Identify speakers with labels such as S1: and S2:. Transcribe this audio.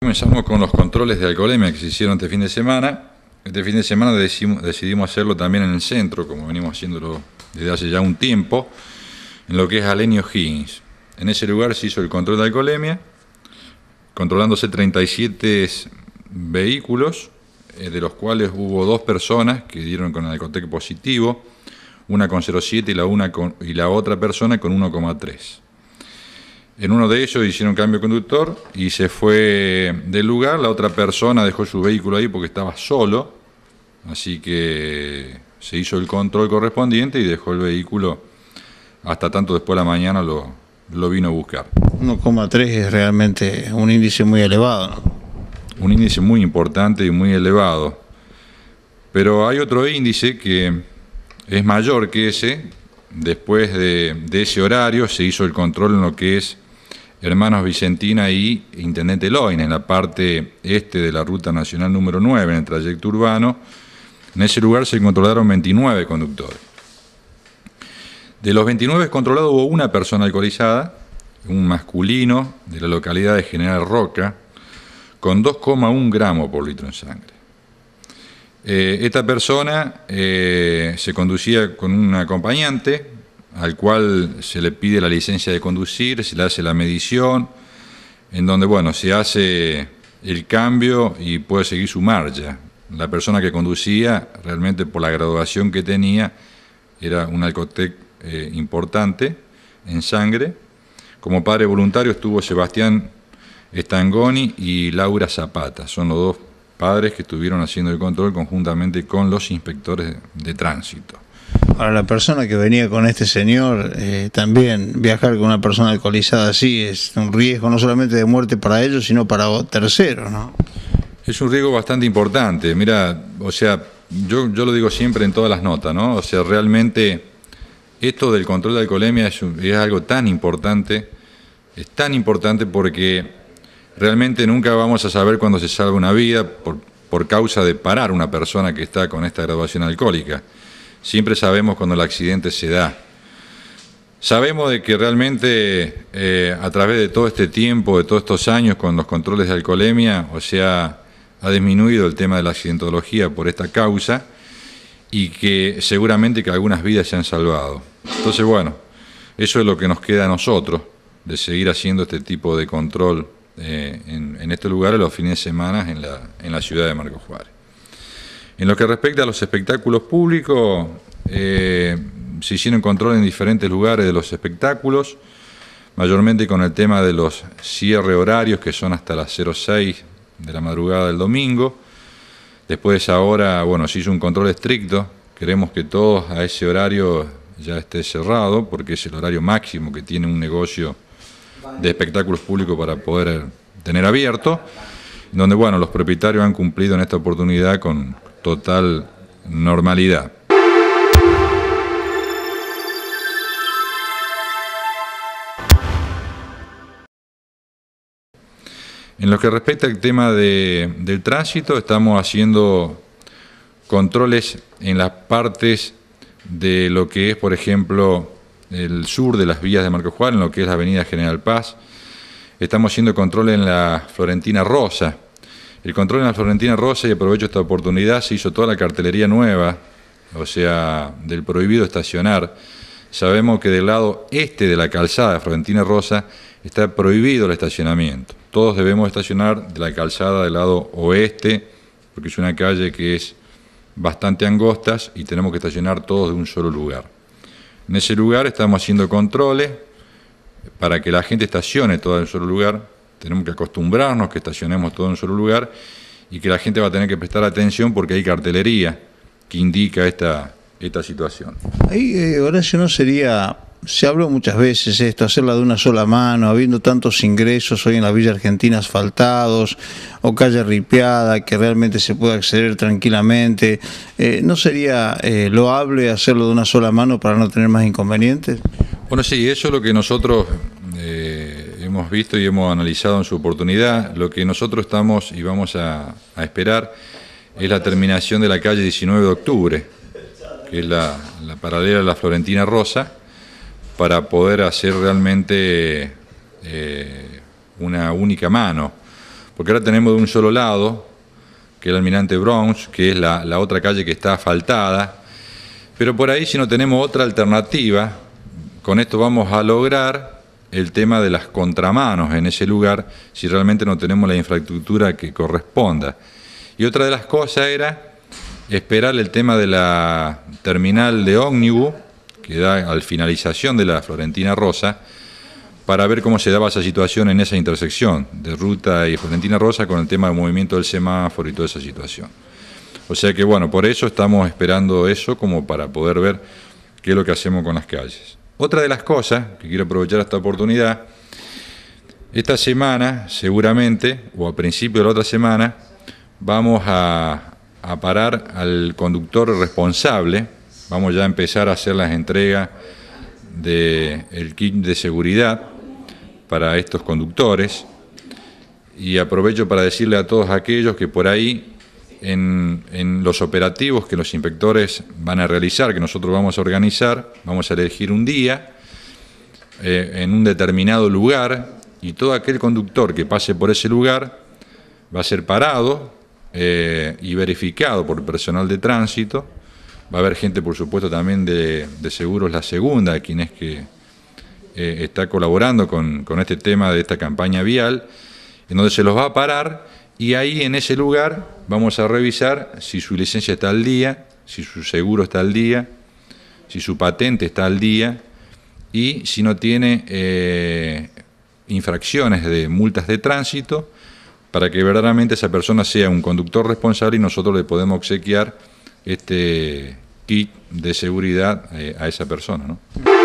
S1: Comenzamos con los controles de alcoholemia que se hicieron este fin de semana. Este fin de semana decidimos hacerlo también en el centro, como venimos haciéndolo desde hace ya un tiempo, en lo que es Alenio Higgins. En ese lugar se hizo el control de alcoholemia, controlándose 37 vehículos, eh, de los cuales hubo dos personas que dieron con el Alcotec positivo, una con 0,7 y, la una y la otra persona con 1,3. En uno de ellos hicieron cambio de conductor y se fue del lugar. La otra persona dejó su vehículo ahí porque estaba solo. Así que se hizo el control correspondiente y dejó el vehículo hasta tanto después de la mañana lo, vino a buscar. 1,3 es realmente un índice muy elevado. Un índice muy importante y muy elevado. Pero hay otro índice que es mayor que ese. Después de ese horario se hizo el control en lo que es Hermanos Vicentina y Intendente Loin, en la parte este de la Ruta Nacional número 9, en el trayecto urbano. En ese lugar se controlaron 29 conductores. De los 29 controlados hubo una persona alcoholizada, un masculino de la localidad de General Roca, con 2,1 gramos por litro en sangre. Eh, esta persona eh, se conducía con un acompañante, al cual se le pide la licencia de conducir, se le hace la medición, en donde, bueno, se hace el cambio y puede seguir su marcha. La persona que conducía, realmente por la graduación que tenía, era un alcotec eh, importante en sangre. Como padre voluntario estuvo Sebastián Stangoni y Laura Zapata. Son los dos padres que estuvieron haciendo el control conjuntamente con los inspectores de tránsito. Ahora, la persona que venía con este señor, eh, también viajar con una persona alcoholizada así es un riesgo no solamente de muerte para ellos, sino para terceros, ¿no? Es un riesgo bastante importante. Mira, o sea, yo, lo digo siempre en todas las notas, ¿no? O sea, realmente esto del control de alcoholemia es, algo tan importante, es tan importante porque realmente nunca vamos a saber cuándo se salva una vida por, por causa de parar una persona que está con esta graduación alcohólica siempre sabemos cuando el accidente se da. Sabemos de que realmente eh, a través de todo este tiempo, de todos estos años con los controles de alcoholemia, o sea, ha disminuido el tema de la accidentología por esta causa y que seguramente que algunas vidas se han salvado. Entonces, bueno, eso es lo que nos queda a nosotros, de seguir haciendo este tipo de control eh, en, este lugar a los fines de semana en la, en la ciudad de Marcos Juárez. En lo que respecta a los espectáculos públicos, eh, se hicieron control en diferentes lugares de los espectáculos, mayormente con el tema de los cierre horarios, que son hasta las 06 de la madrugada del domingo. Después ahora, bueno, se hizo un control estricto, queremos que todos a ese horario ya esté cerrado, porque es el horario máximo que tiene un negocio de espectáculos públicos para poder tener abierto, donde, bueno, los propietarios han cumplido en esta oportunidad con, total normalidad. En lo que respecta al tema del tránsito, estamos haciendo controles en las partes de lo que es, por ejemplo, el sur de las vías de Marco Juan, en lo que es la Avenida General Paz. Estamos haciendo controles en la Florentina Rosa, el control en la Florentina Rosa, y aprovecho esta oportunidad, se hizo toda la cartelería nueva, o sea, del prohibido estacionar. Sabemos que del lado este de la calzada de Florentina Rosa está prohibido el estacionamiento. Todos debemos estacionar de la calzada del lado oeste, porque es una calle que es bastante angosta y tenemos que estacionar todos de un solo lugar. En ese lugar estamos haciendo controles para que la gente estacione todo en un solo lugar, tenemos que acostumbrarnos que estacionemos todo en un solo lugar y que la gente va a tener que prestar atención porque hay cartelería que indica esta, esta situación. Ahí, eh, Horacio, no sería, se habló muchas veces esto, hacerla de una sola mano, habiendo tantos ingresos hoy en la Villa Argentina asfaltados o calle ripiada, que realmente se pueda acceder tranquilamente, eh, ¿no sería eh, loable hacerlo de una sola mano para no tener más inconvenientes? Bueno, sí, eso es lo que nosotros visto y hemos analizado en su oportunidad. Lo que nosotros estamos y vamos a, esperar es la terminación de la calle 19 de octubre, que es la, paralela a la Florentina Rosa, para poder hacer realmente eh, una única mano. Porque ahora tenemos de un solo lado, que es el Almirante Bronx, que es la otra calle que está asfaltada, pero por ahí si no tenemos otra alternativa, con esto vamos a lograr el tema de las contramanos en ese lugar si realmente no tenemos la infraestructura que corresponda. Y otra de las cosas era esperar el tema de la terminal de ómnibus, que da al finalización de la Florentina Rosa, para ver cómo se daba esa situación en esa intersección de Ruta y Florentina Rosa con el tema del movimiento del semáforo y toda esa situación. O sea que bueno, por eso estamos esperando eso como para poder ver qué es lo que hacemos con las calles. Otra de las cosas, que quiero aprovechar esta oportunidad, esta semana seguramente, o a principio de la otra semana, vamos a, parar al conductor responsable, vamos ya a empezar a hacer las entregas del el kit de seguridad para estos conductores y aprovecho para decirle a todos aquellos que por ahí en, los operativos que los inspectores van a realizar, que nosotros vamos a organizar, vamos a elegir un día eh, en un determinado lugar y todo aquel conductor que pase por ese lugar va a ser parado eh, y verificado por el personal de tránsito. Va a haber gente, por supuesto, también de, Seguros La Segunda, quien es que eh, está colaborando con, con este tema de esta campaña vial, en donde se los va a parar y ahí en ese lugar vamos a revisar si su licencia está al día, si su seguro está al día, si su patente está al día y si no tiene eh, infracciones de multas de tránsito para que verdaderamente esa persona sea un conductor responsable y nosotros le podemos obsequiar este kit de seguridad eh, a esa persona. ¿no?